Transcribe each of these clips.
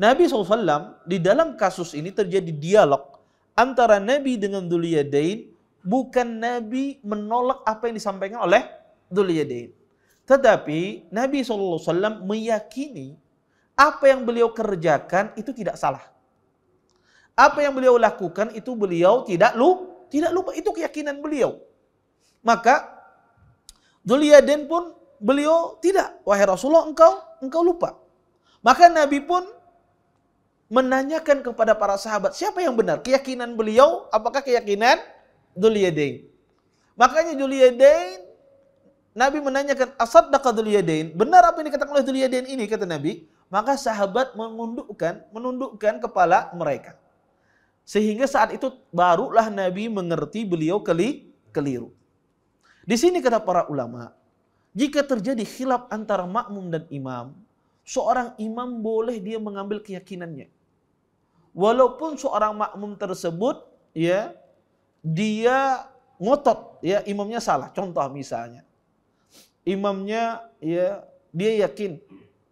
Nabi SAW di dalam kasus ini terjadi dialog antara Nabi dengan Dzuliyadain bukan Nabi menolak apa yang disampaikan oleh Dzuliyadain. Tetapi Nabi SAW meyakini apa yang beliau kerjakan itu tidak salah. Apa yang beliau lakukan itu beliau tidak lu, tidak lupa itu keyakinan beliau. Maka Dzuliyadain pun beliau tidak wahai Rasulullah engkau engkau lupa. Maka Nabi pun menanyakan kepada para sahabat siapa yang benar keyakinan beliau apakah keyakinan Duliyadain makanya Duliyadain Nabi menanyakan asaddaqa Duliyadain benar apa yang dikatakan oleh Duliyadain ini kata Nabi maka sahabat mengundukkan menundukkan kepala mereka sehingga saat itu barulah Nabi mengerti beliau keli, keliru di sini kata para ulama jika terjadi khilaf antara makmum dan imam seorang imam boleh dia mengambil keyakinannya walaupun seorang makmum tersebut ya dia ngotot ya imamnya salah. Contoh misalnya imamnya ya dia yakin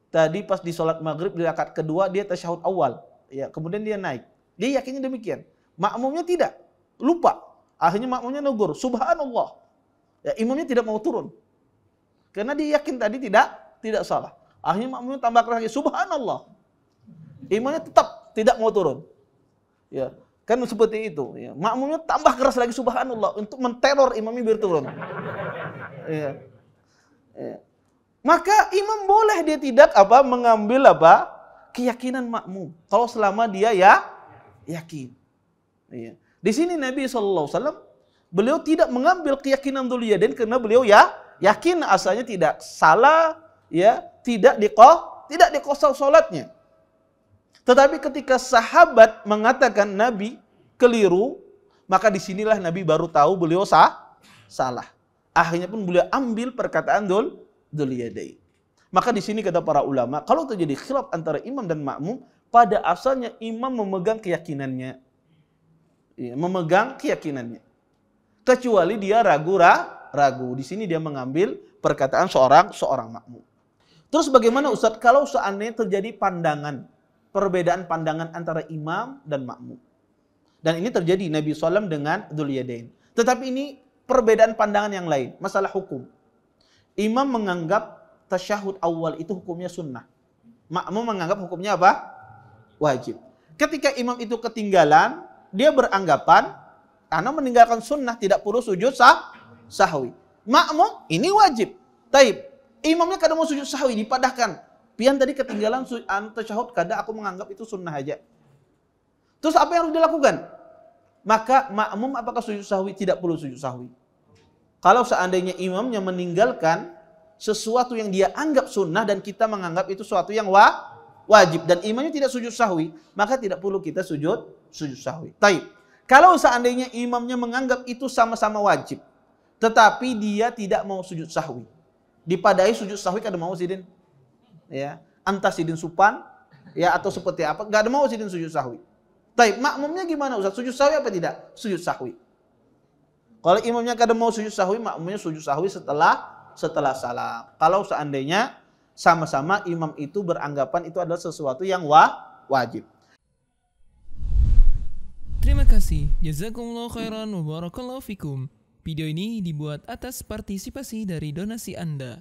tadi pas di sholat maghrib di rakaat kedua dia tasyahud awal ya kemudian dia naik dia yakinnya demikian makmumnya tidak lupa akhirnya makmumnya negur subhanallah ya imamnya tidak mau turun karena dia yakin tadi tidak tidak salah akhirnya makmumnya tambah lagi subhanallah imamnya tetap tidak mau turun. Ya, kan seperti itu. Ya. Makmumnya tambah keras lagi subhanallah untuk menteror imamnya biar turun. Ya. Ya. Maka imam boleh dia tidak apa mengambil apa keyakinan makmum kalau selama dia ya yakin. Ya. Di sini Nabi saw beliau tidak mengambil keyakinan dulu ya, dan karena beliau ya yakin asalnya tidak salah ya tidak dikoh tidak dikosong solatnya tetapi ketika sahabat mengatakan Nabi keliru, maka disinilah Nabi baru tahu beliau sah, salah. Akhirnya pun beliau ambil perkataan dul, dul yadai. Maka di sini kata para ulama, kalau terjadi khilaf antara imam dan makmum, pada asalnya imam memegang keyakinannya. Iya, memegang keyakinannya. Kecuali dia ragu ra, ragu. Di sini dia mengambil perkataan seorang seorang makmum. Terus bagaimana Ustaz kalau seandainya terjadi pandangan perbedaan pandangan antara imam dan makmum. Dan ini terjadi Nabi SAW dengan Dhul Yadain. Tetapi ini perbedaan pandangan yang lain, masalah hukum. Imam menganggap tasyahud awal itu hukumnya sunnah. Makmum menganggap hukumnya apa? Wajib. Ketika imam itu ketinggalan, dia beranggapan karena meninggalkan sunnah tidak perlu sujud sah sahwi. Makmum ini wajib. Taib. Imamnya kadang mau sujud sahwi dipadahkan. Pian tadi ketinggalan tasyahud kada aku menganggap itu sunnah aja. Terus apa yang harus dilakukan? Maka makmum apakah sujud sahwi? Tidak perlu sujud sahwi. Kalau seandainya imamnya meninggalkan sesuatu yang dia anggap sunnah dan kita menganggap itu sesuatu yang wa wajib dan imamnya tidak sujud sahwi, maka tidak perlu kita sujud sujud sahwi. Taib. Kalau seandainya imamnya menganggap itu sama-sama wajib, tetapi dia tidak mau sujud sahwi, dipadai sujud sahwi kada mau sidin ya antas sidin supan ya atau seperti apa nggak ada mau sidin sujud sahwi tapi makmumnya gimana Ustaz sujud sahwi apa tidak sujud sahwi kalau imamnya kadang mau sujud sahwi makmumnya sujud sahwi setelah setelah salam kalau seandainya sama-sama imam itu beranggapan itu adalah sesuatu yang wah wajib Terima kasih. Jazakumullah khairan wa barakallahu fikum. Video ini dibuat atas partisipasi dari donasi Anda.